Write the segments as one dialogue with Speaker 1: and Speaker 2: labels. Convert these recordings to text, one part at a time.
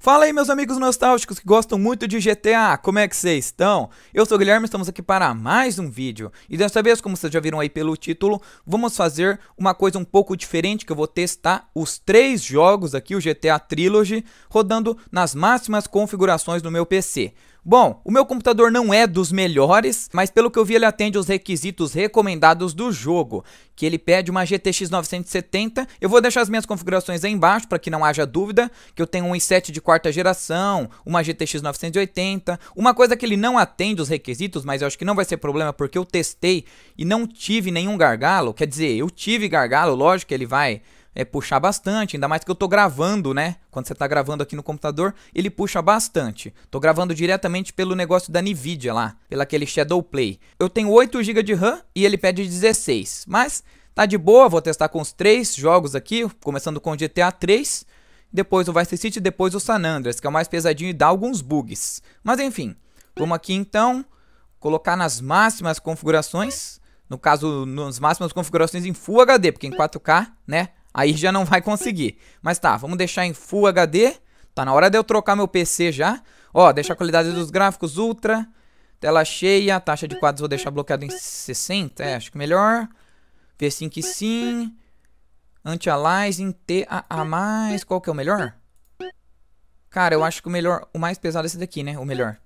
Speaker 1: Fala aí, meus amigos nostálgicos que gostam muito de GTA, como é que vocês estão? Eu sou o Guilherme, estamos aqui para mais um vídeo. E dessa vez, como vocês já viram aí pelo título, vamos fazer uma coisa um pouco diferente, que eu vou testar os três jogos aqui, o GTA Trilogy, rodando nas máximas configurações do meu PC. Bom, o meu computador não é dos melhores, mas pelo que eu vi ele atende os requisitos recomendados do jogo, que ele pede uma GTX 970. Eu vou deixar as minhas configurações aí embaixo para que não haja dúvida, que eu tenho um i7 de quarta geração, uma GTX 980. Uma coisa que ele não atende os requisitos, mas eu acho que não vai ser problema porque eu testei e não tive nenhum gargalo, quer dizer, eu tive gargalo, lógico que ele vai é, puxar bastante, ainda mais que eu tô gravando, né? Quando você tá gravando aqui no computador, ele puxa bastante. Tô gravando diretamente pelo negócio da Nvidia lá, pelo aquele Shadow Play. Eu tenho 8 GB de RAM e ele pede 16, mas tá de boa, vou testar com os três jogos aqui, começando com o GTA 3, depois o Vice City, depois o San Andreas, que é o mais pesadinho e dá alguns bugs. Mas enfim, vamos aqui então colocar nas máximas configurações, no caso, nas máximas configurações em Full HD, porque em 4K, né, Aí já não vai conseguir. Mas tá, vamos deixar em Full HD. Tá na hora de eu trocar meu PC já. Ó, deixa a qualidade dos gráficos ultra. Tela cheia, taxa de quadros vou deixar bloqueado em 60, é, acho que melhor. V5 sim. Anti-aliasing, TAA+, qual que é o melhor? Cara, eu acho que o melhor, o mais pesado é esse daqui, né? O melhor.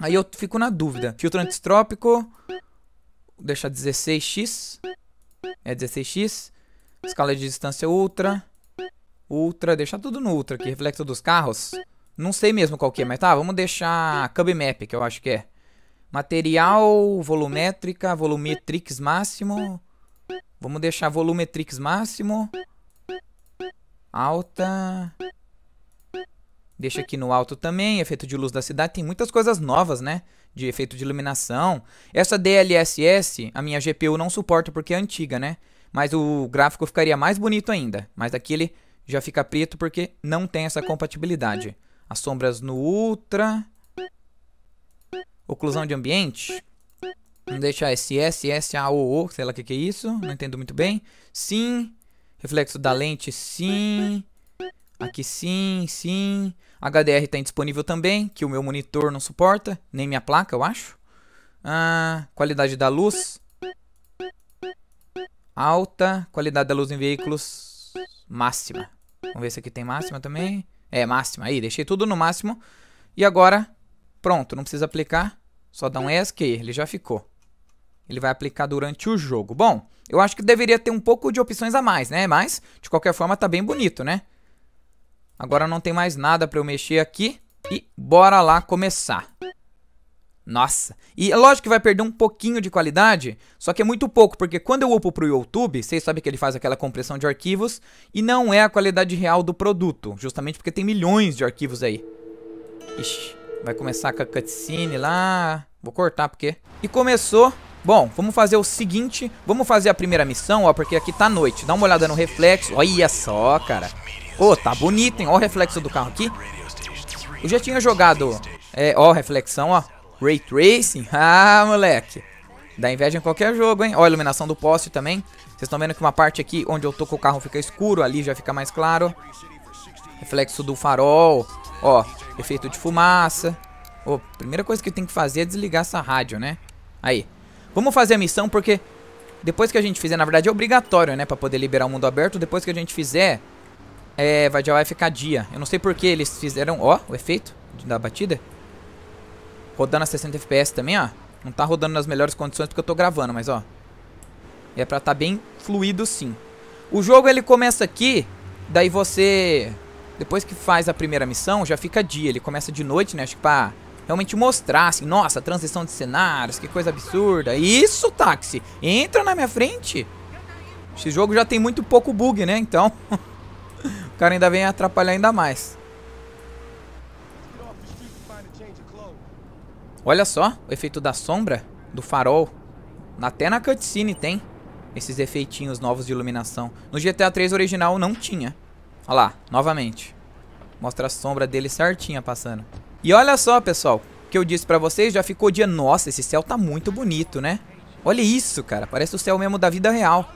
Speaker 1: Aí eu fico na dúvida. Filtro antistrópico. Vou deixar 16x. É 16x. Escala de distância ultra. Ultra, deixar tudo no ultra aqui, reflexo dos carros. Não sei mesmo qual que é, mas tá, vamos deixar Cub Map, que eu acho que é. Material, volumétrica, volumetrix máximo. Vamos deixar volumetrix máximo. Alta. Deixa aqui no alto também, efeito de luz da cidade. Tem muitas coisas novas, né? De efeito de iluminação. Essa DLSS, a minha GPU não suporta porque é antiga, né? mas o gráfico ficaria mais bonito ainda. Mas aqui ele já fica preto porque não tem essa compatibilidade. As sombras no Ultra. Oclusão de ambiente. Vamos deixar SS, SAOO, sei lá o que, que é isso. Não entendo muito bem. Sim. Reflexo da lente, sim. Aqui sim, sim. HDR está indisponível também, que o meu monitor não suporta, nem minha placa, eu acho. Ah, qualidade da luz. Alta, qualidade da luz em veículos, máxima. Vamos ver se aqui tem máxima também. É, máxima. Aí, deixei tudo no máximo. E agora, pronto, não precisa aplicar. Só dá um ESC, ele já ficou. Ele vai aplicar durante o jogo. Bom, eu acho que deveria ter um pouco de opções a mais, né? Mas, de qualquer forma, tá bem bonito, né? Agora não tem mais nada pra eu mexer aqui. E bora lá começar. Nossa! E é lógico que vai perder um pouquinho de qualidade, só que é muito pouco, porque quando eu upo para o YouTube, vocês sabem que ele faz aquela compressão de arquivos e não é a qualidade real do produto, justamente porque tem milhões de arquivos aí. Ixi, vai começar com a cutscene lá. Vou cortar porque. E começou. Bom, vamos fazer o seguinte, vamos fazer a primeira missão, ó, porque aqui tá noite. Dá uma olhada no reflexo. Olha só, cara. Pô, oh, tá bonito, hein? Ó o reflexo do carro aqui. Eu já tinha jogado, é, ó, reflexão, ó. Ray Tracing? Ah, moleque. Dá inveja em qualquer jogo, hein? Ó, a iluminação do poste também. Vocês estão vendo que uma parte aqui onde eu tô com o carro fica escuro, ali já fica mais claro. Reflexo do farol. Ó, efeito de fumaça. Ô, primeira coisa que tem que fazer é desligar essa rádio, né? Aí. Vamos fazer a missão porque depois que a gente fizer, na verdade é obrigatório, né? Pra poder liberar o mundo aberto. Depois que a gente fizer, é, vai, já vai ficar dia. Eu não sei porque eles fizeram... Ó, o efeito da batida. Rodando a 60 FPS também, ó. Não tá rodando nas melhores condições porque eu tô gravando, mas ó. É pra tá bem fluido sim. O jogo ele começa aqui, daí você... Depois que faz a primeira missão, já fica dia. Ele começa de noite, né? Acho que pra realmente mostrar, assim, nossa, transição de cenários, que coisa absurda. Isso, táxi! Entra na minha frente! Esse jogo já tem muito pouco bug, né? Então, o cara ainda vem atrapalhar ainda mais. Olha só o efeito da sombra, do farol. Até na cutscene tem esses efeitinhos novos de iluminação. No GTA 3 original não tinha. Olha lá, novamente. Mostra a sombra dele certinha passando. E olha só, pessoal, o que eu disse pra vocês, já ficou dia. Nossa, esse céu tá muito bonito, né? Olha isso, cara, parece o céu mesmo da vida real.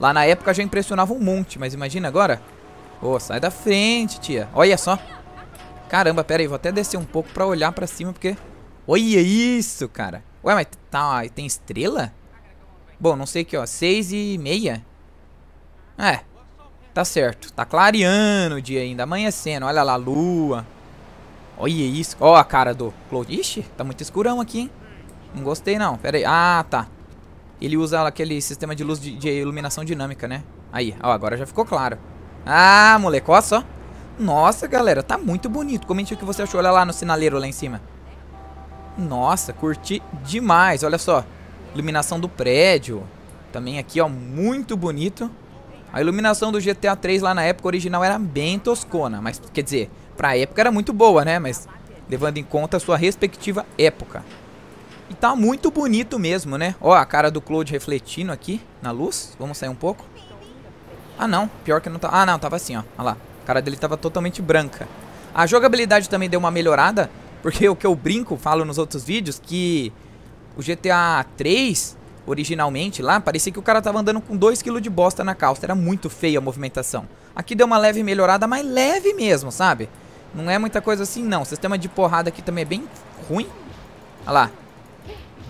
Speaker 1: Lá na época já impressionava um monte, mas imagina agora. Ô, oh, sai da frente, tia. Olha só. Caramba, pera aí, vou até descer um pouco pra olhar pra cima, porque Olha isso, cara. Ué, mas tá, tem estrela? Bom, não sei que ó. Seis e meia? É. Tá certo. Tá clareando o dia ainda, amanhecendo. Olha lá, a lua. Olha isso. Ó a cara do Claude. Ixi, tá muito escurão aqui, hein? Não gostei, não. Pera aí. Ah, tá. Ele usa aquele sistema de luz de, de iluminação dinâmica, né? Aí, ó, agora já ficou claro. Ah, moleque, olha só. Nossa, galera, tá muito bonito. Comente o que você achou. Olha lá no sinaleiro lá em cima. Nossa, curti demais. Olha só. Iluminação do prédio. Também aqui, ó, muito bonito. A iluminação do GTA 3 lá na época original era bem toscona, mas quer dizer, pra época era muito boa, né? Mas levando em conta a sua respectiva época. E tá muito bonito mesmo, né? Ó, a cara do Claude refletindo aqui na luz. Vamos sair um pouco. Ah, não. Pior que não tá... Ah, não. Tava assim, ó. Olha lá. A cara dele tava totalmente branca. A jogabilidade também deu uma melhorada. Porque o que eu brinco, falo nos outros vídeos, que o GTA 3, originalmente lá, parecia que o cara tava andando com 2kg de bosta na calça. Era muito feia a movimentação. Aqui deu uma leve melhorada, mas leve mesmo, sabe? Não é muita coisa assim, não. O sistema de porrada aqui também é bem ruim. Olha lá.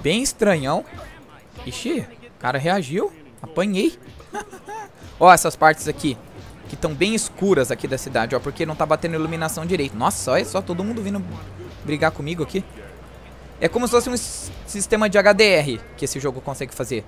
Speaker 1: Bem estranhão. Ixi, o cara reagiu. Apanhei. ó, essas partes aqui. Que estão bem escuras aqui da cidade, ó. Porque não tá batendo iluminação direito. Nossa, olha só todo mundo vindo brigar comigo aqui? É como se fosse um sistema de HDR que esse jogo consegue fazer.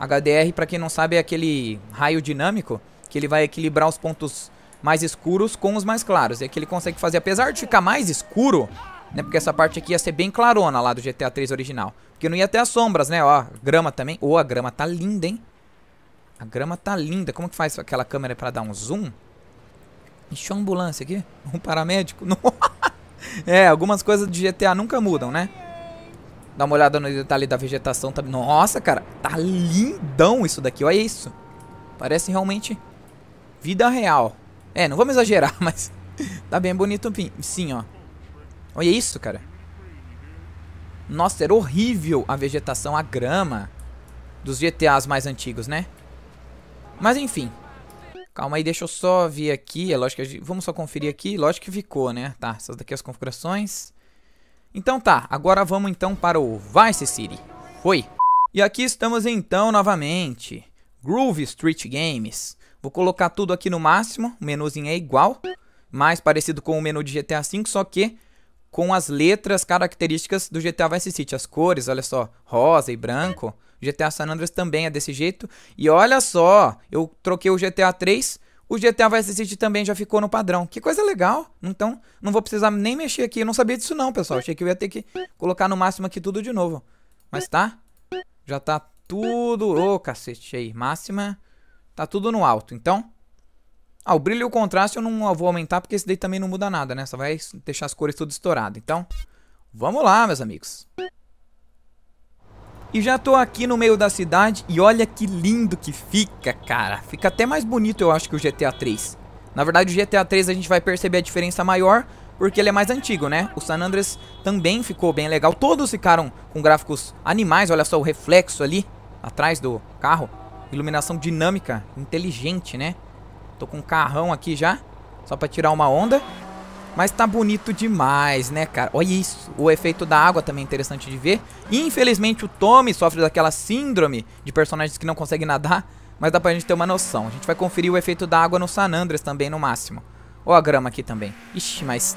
Speaker 1: HDR, pra quem não sabe, é aquele raio dinâmico que ele vai equilibrar os pontos mais escuros com os mais claros. É que ele consegue fazer, apesar de ficar mais escuro, né? Porque essa parte aqui ia ser bem clarona lá do GTA 3 original. Porque não ia ter as sombras, né? Ó, grama também. Ô, oh, a grama tá linda, hein? A grama tá linda. Como que faz aquela câmera pra dar um zoom? Encheu a ambulância aqui? Um paramédico? Nossa! É, algumas coisas de GTA nunca mudam, né? Dá uma olhada no detalhe da vegetação também. Nossa, cara, tá lindão isso daqui, olha isso. Parece realmente vida real. É, não vamos exagerar, mas tá bem bonito sim, ó. Olha isso, cara. Nossa, era horrível a vegetação, a grama dos GTAs mais antigos, né? Mas enfim, Calma aí, deixa eu só ver aqui. É lógico que gente... Vamos só conferir aqui. Lógico que ficou, né? Tá, essas daqui as configurações. Então tá, agora vamos então para o Vice City. Foi! E aqui estamos então novamente. Groove Street Games. Vou colocar tudo aqui no máximo. O menuzinho é igual. Mais parecido com o menu de GTA V, só que com as letras características do GTA Vice City. As cores, olha só, rosa e branco. O GTA San Andreas também é desse jeito. E olha só, eu troquei o GTA 3, o GTA Vice City também já ficou no padrão. Que coisa legal. Então, não vou precisar nem mexer aqui. Eu não sabia disso não, pessoal. Achei que eu ia ter que colocar no máximo aqui tudo de novo. Mas tá. Já tá tudo... Ô, oh, cacete aí. Máxima. Tá tudo no alto. Então... Ah, o brilho e o contraste eu não vou aumentar, porque esse daí também não muda nada, né? Só vai deixar as cores tudo estourado. Então, vamos lá, meus amigos. E já tô aqui no meio da cidade e olha que lindo que fica, cara. Fica até mais bonito, eu acho, que o GTA 3. Na verdade, o GTA 3 a gente vai perceber a diferença maior, porque ele é mais antigo, né? O San Andreas também ficou bem legal. Todos ficaram com gráficos animais, olha só o reflexo ali atrás do carro. Iluminação dinâmica, inteligente, né? Tô com um carrão aqui já, só pra tirar uma onda. Mas tá bonito demais, né, cara? Olha isso. O efeito da água também é interessante de ver. Infelizmente, o Tommy sofre daquela síndrome de personagens que não conseguem nadar. Mas dá pra gente ter uma noção. A gente vai conferir o efeito da água no San Andreas também, no máximo. Ó a grama aqui também. Ixi, mas...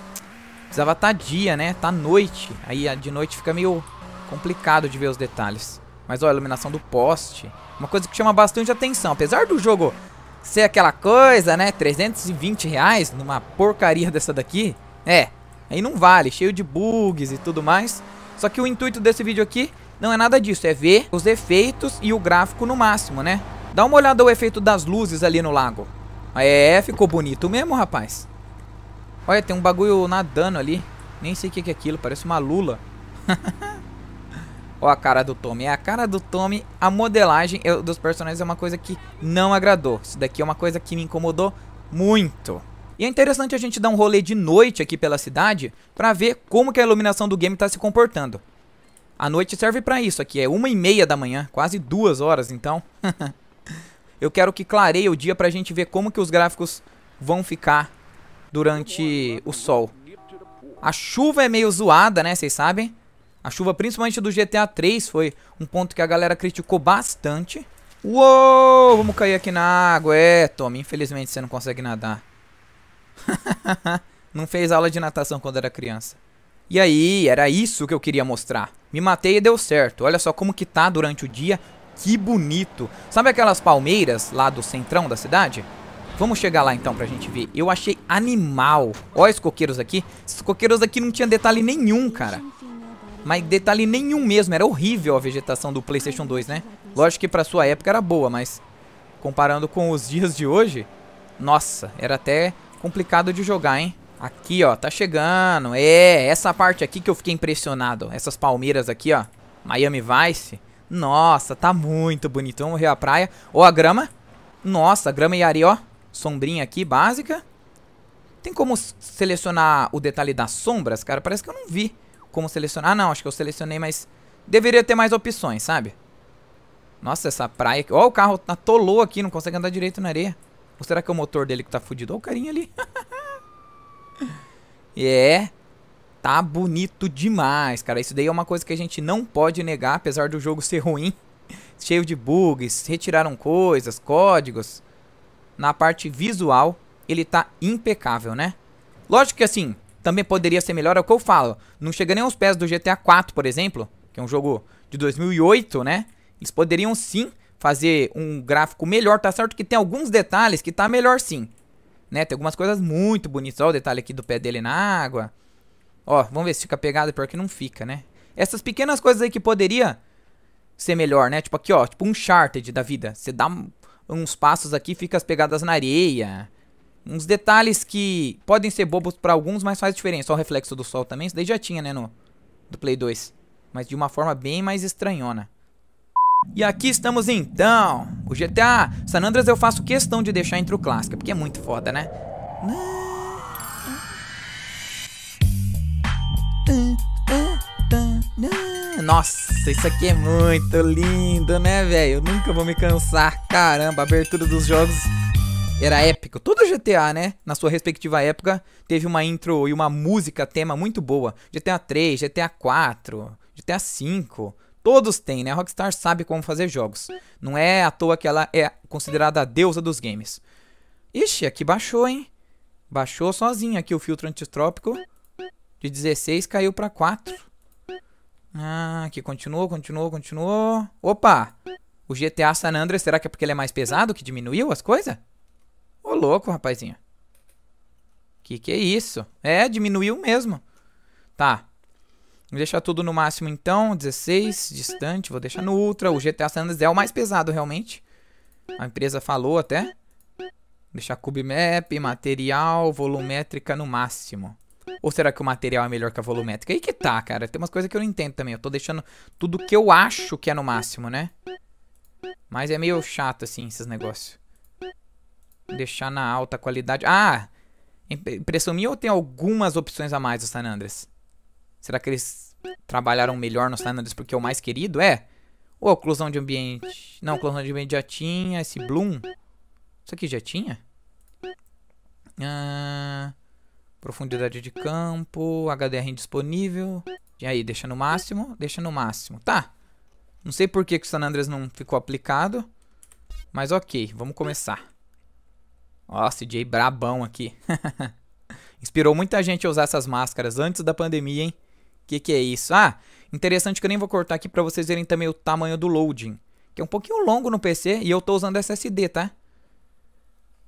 Speaker 1: Precisava estar tá dia, né? Tá noite. Aí de noite fica meio complicado de ver os detalhes. Mas olha, a iluminação do poste. Uma coisa que chama bastante atenção. Apesar do jogo ser aquela coisa, né? 320 reais numa porcaria dessa daqui. É, aí não vale, cheio de bugs e tudo mais. Só que o intuito desse vídeo aqui não é nada disso, é ver os efeitos e o gráfico no máximo, né? Dá uma olhada no efeito das luzes ali no lago. É, ficou bonito mesmo, rapaz. Olha, tem um bagulho nadando ali. Nem sei o que é aquilo, parece uma lula. Ó a cara do Tommy. É a cara do Tommy. A modelagem eu, dos personagens é uma coisa que não agradou. Isso daqui é uma coisa que me incomodou muito. E é interessante a gente dar um rolê de noite aqui pela cidade para ver como que a iluminação do game está se comportando. A noite serve para isso aqui, é uma e meia da manhã, quase duas horas então. Eu quero que clareie o dia pra gente ver como que os gráficos vão ficar durante o sol. A chuva é meio zoada, né, vocês sabem? A chuva principalmente do GTA 3 foi um ponto que a galera criticou bastante. Uou, vamos cair aqui na água. É, Tommy, infelizmente você não consegue nadar. não fez aula de natação quando era criança. E aí, era isso que eu queria mostrar. Me matei e deu certo. Olha só como que tá durante o dia. Que bonito. Sabe aquelas palmeiras lá do centrão da cidade? Vamos chegar lá então pra gente ver. Eu achei animal. Olha os coqueiros aqui. Esses coqueiros aqui não tinha detalhe nenhum, cara. Mas detalhe nenhum mesmo, era horrível a vegetação do Playstation 2, né? Lógico que pra sua época era boa, mas comparando com os dias de hoje, nossa, era até complicado de jogar, hein? Aqui, ó, tá chegando. É, essa parte aqui que eu fiquei impressionado. Essas palmeiras aqui, ó. Miami Vice. Nossa, tá muito bonito. Vamos ver a praia. ou a grama. Nossa, grama e areia, ó. Sombrinha aqui, básica. Tem como selecionar o detalhe das sombras, cara? Parece que eu não vi como selecionar. Ah, não, acho que eu selecionei, mas deveria ter mais opções, sabe? Nossa, essa praia aqui. Ó, o carro atolou aqui, não consegue andar direito na areia. Ou será que é o motor dele que tá fudido? Ó o carinha ali. é, yeah. tá bonito demais, cara. Isso daí é uma coisa que a gente não pode negar, apesar do jogo ser ruim. Cheio de bugs, retiraram coisas, códigos. Na parte visual, ele tá impecável, né? Lógico que assim, também poderia ser melhor, é o que eu falo. Não chega nem aos pés do GTA 4, por exemplo, que é um jogo de 2008, né? Eles poderiam sim fazer um gráfico melhor, tá certo que tem alguns detalhes que tá melhor sim. Né? Tem algumas coisas muito bonitas, ó o detalhe aqui do pé dele na água. Ó, vamos ver se fica pegado, pior que não fica, né? Essas pequenas coisas aí que poderia ser melhor, né? Tipo aqui, ó, tipo um charted da vida. Você dá uns passos aqui, fica as pegadas na areia. Uns detalhes que podem ser bobos para alguns, mas faz diferença. Ó, o reflexo do sol também. Isso daí já tinha, né, no do Play 2. Mas de uma forma bem mais estranhona. E aqui estamos então. O GTA San Andreas eu faço questão de deixar entre o clássico, porque é muito foda, né? Nossa, isso aqui é muito lindo, né, velho? Nunca vou me cansar. Caramba, a abertura dos jogos era épico. Todo GTA, né, na sua respectiva época, teve uma intro e uma música tema muito boa. GTA 3, GTA 4, GTA 5, todos têm, né? A Rockstar sabe como fazer jogos. Não é à toa que ela é considerada a deusa dos games. Ixi, aqui baixou, hein? Baixou sozinho aqui o filtro antitrópico. De 16 caiu para 4. Ah, aqui continuou, continuou, continuou. Opa! O GTA San Andreas, será que é porque ele é mais pesado que diminuiu as coisas? Ô, louco, rapazinho. Que que é isso? É, diminuiu mesmo. Tá. Vou deixar tudo no máximo então, 16, distante, vou deixar no Ultra. O GTA San Andreas é o mais pesado realmente. A empresa falou até. Vou deixar Cube Map, material, volumétrica no máximo. Ou será que o material é melhor que a volumétrica? Aí que tá, cara. Tem umas coisas que eu não entendo também. Eu tô deixando tudo que eu acho que é no máximo, né? Mas é meio chato, assim, esses negócios. Deixar na alta qualidade. Ah! Impressão minha ou tem algumas opções a mais do San Andreas? Será que eles trabalharam melhor no San Andreas porque é o mais querido? É. Ou oclusão de ambiente. Não, oclusão de ambiente já tinha. Esse Bloom. Isso aqui já tinha? Ah, profundidade de campo. HDR indisponível. E aí, deixa no máximo. Deixa no máximo. Tá. Não sei por que, que o San Andreas não ficou aplicado. Mas ok, vamos começar. Ó, CJ brabão aqui. Inspirou muita gente a usar essas máscaras antes da pandemia, hein? Que que é isso? Ah, interessante que eu nem vou cortar aqui para vocês verem também o tamanho do loading. Que é um pouquinho longo no PC e eu tô usando SSD, tá?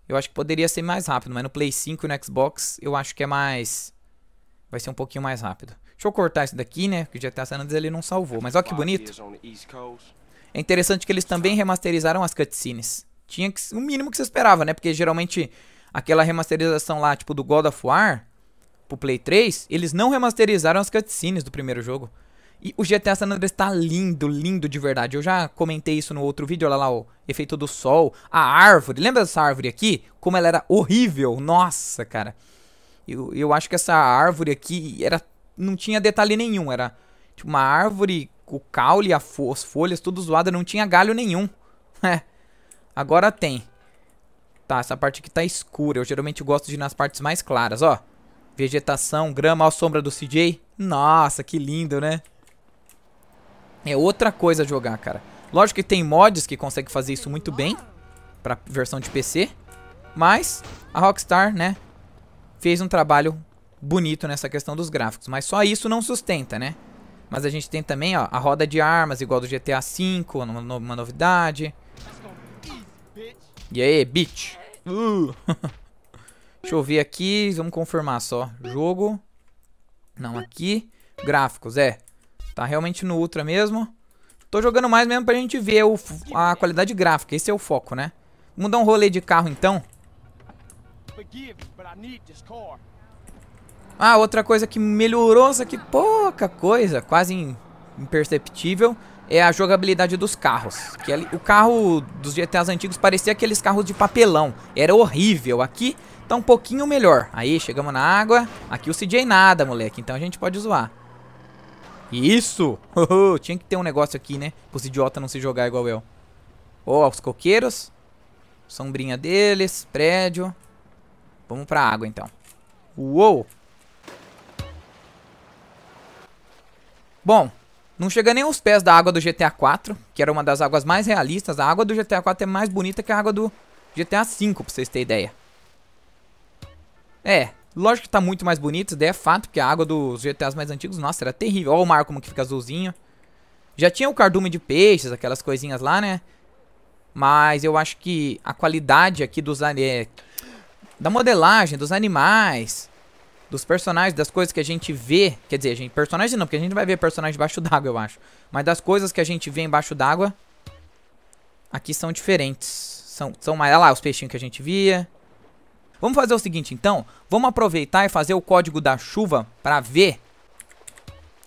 Speaker 1: Eu acho que poderia ser mais rápido, mas no Play 5 e no Xbox eu acho que é mais... Vai ser um pouquinho mais rápido. Deixa eu cortar isso daqui, né? Porque o GTA tá San Andreas ele não salvou. Mas olha que bonito. É interessante que eles também remasterizaram as cutscenes tinha que, o mínimo que você esperava, né? Porque geralmente aquela remasterização lá, tipo do God of War pro Play 3, eles não remasterizaram as cutscenes do primeiro jogo. E o GTA San Andreas tá lindo, lindo de verdade. Eu já comentei isso no outro vídeo, olha lá o efeito do sol, a árvore. Lembra dessa árvore aqui? Como ela era horrível. Nossa, cara. Eu, eu acho que essa árvore aqui era não tinha detalhe nenhum, era tipo uma árvore, o caule, as folhas tudo zoada, não tinha galho nenhum. É. Agora tem. Tá, essa parte aqui tá escura. Eu geralmente gosto de ir nas partes mais claras, ó. Vegetação, grama, ao sombra do CJ. Nossa, que lindo, né? É outra coisa jogar, cara. Lógico que tem mods que conseguem fazer isso muito bem. Pra versão de PC. Mas a Rockstar, né? Fez um trabalho bonito nessa questão dos gráficos. Mas só isso não sustenta, né? Mas a gente tem também, ó, a roda de armas, igual do GTA V, uma novidade. E aí, bitch. Uh. Deixa eu ver aqui, vamos confirmar só. Jogo. Não, aqui. Gráficos, é. Tá realmente no Ultra mesmo. Tô jogando mais mesmo pra gente ver o, a qualidade gráfica. Esse é o foco, né? Vamos dar um rolê de carro, então. Ah, outra coisa que melhorou, só que pouca coisa. Quase imperceptível é a jogabilidade dos carros. Que ali, o carro dos GTAs antigos parecia aqueles carros de papelão. Era horrível. Aqui tá um pouquinho melhor. Aí, chegamos na água. Aqui o CJ nada, moleque. Então a gente pode zoar. Isso! tinha que ter um negócio aqui, né? Para os idiotas não se jogar igual eu. Ó, oh, os coqueiros. Sombrinha deles. Prédio. Vamos pra água, então. Uou! Bom, não chega nem aos pés da água do GTA 4, que era uma das águas mais realistas. A água do GTA 4 é mais bonita que a água do GTA 5, pra vocês terem ideia. É, lógico que tá muito mais bonita, daí é fato, porque a água dos GTAs mais antigos, nossa, era terrível. Olha o mar como que fica azulzinho. Já tinha o cardume de peixes, aquelas coisinhas lá, né? Mas eu acho que a qualidade aqui dos... É, da modelagem, dos animais dos personagens, das coisas que a gente vê. Quer dizer, a gente, personagem não, porque a gente vai ver personagem debaixo d'água, eu acho. Mas das coisas que a gente vê embaixo d'água, aqui são diferentes. São, são mais. Olha lá os peixinhos que a gente via. Vamos fazer o seguinte, então. Vamos aproveitar e fazer o código da chuva pra ver.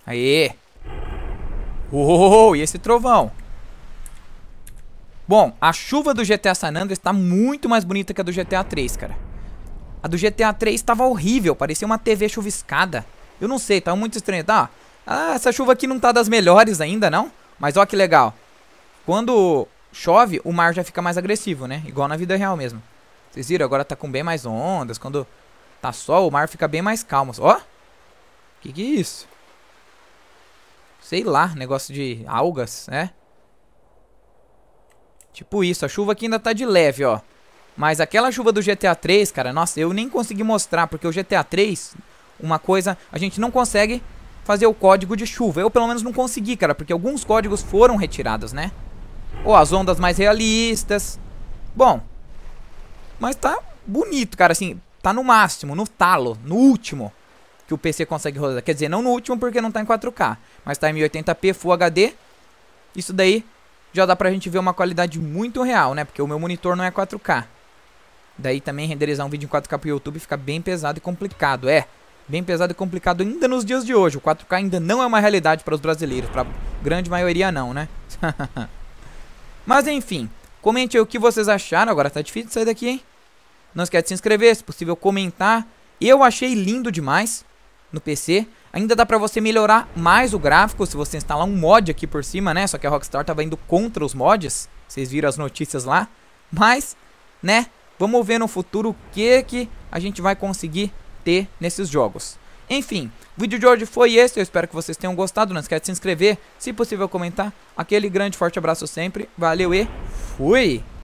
Speaker 1: Aê! Uou, e esse trovão? Bom, a chuva do GTA San Andreas tá muito mais bonita que a do GTA 3, cara. A do GTA 3 estava horrível, parecia uma TV chuviscada. Eu não sei, tá muito estranho. Tá, ah, essa chuva aqui não tá das melhores ainda, não? Mas ó que legal. Quando chove, o mar já fica mais agressivo, né? Igual na vida real mesmo. Vocês viram? Agora tá com bem mais ondas. Quando tá sol, o mar fica bem mais calmo. Ó! Que que é isso? Sei lá, negócio de algas, né? Tipo isso. A chuva aqui ainda tá de leve, ó. Mas aquela chuva do GTA 3, cara, nossa, eu nem consegui mostrar, porque o GTA 3, uma coisa, a gente não consegue fazer o código de chuva. Eu pelo menos não consegui, cara, porque alguns códigos foram retirados, né? Ou as ondas mais realistas. Bom, mas tá bonito, cara, assim, tá no máximo, no talo, no último que o PC consegue rodar. Quer dizer, não no último porque não tá em 4K, mas tá em 1080p Full HD. Isso daí já dá pra gente ver uma qualidade muito real, né? Porque o meu monitor não é 4K. Daí também renderizar um vídeo em 4K pro YouTube fica bem pesado e complicado. É, bem pesado e complicado ainda nos dias de hoje. O 4K ainda não é uma realidade para os brasileiros, para grande maioria não, né? Mas enfim, comente aí o que vocês acharam. Agora tá difícil sair daqui, hein? Não esquece de se inscrever, se possível comentar. Eu achei lindo demais no PC. Ainda dá pra você melhorar mais o gráfico se você instalar um mod aqui por cima, né? Só que a Rockstar tava indo contra os mods. Vocês viram as notícias lá. Mas, né? Vamos ver no futuro o que, que a gente vai conseguir ter nesses jogos. Enfim, o vídeo de hoje foi esse, eu espero que vocês tenham gostado, não esquece de se inscrever, se possível comentar, aquele grande forte abraço sempre, valeu e fui!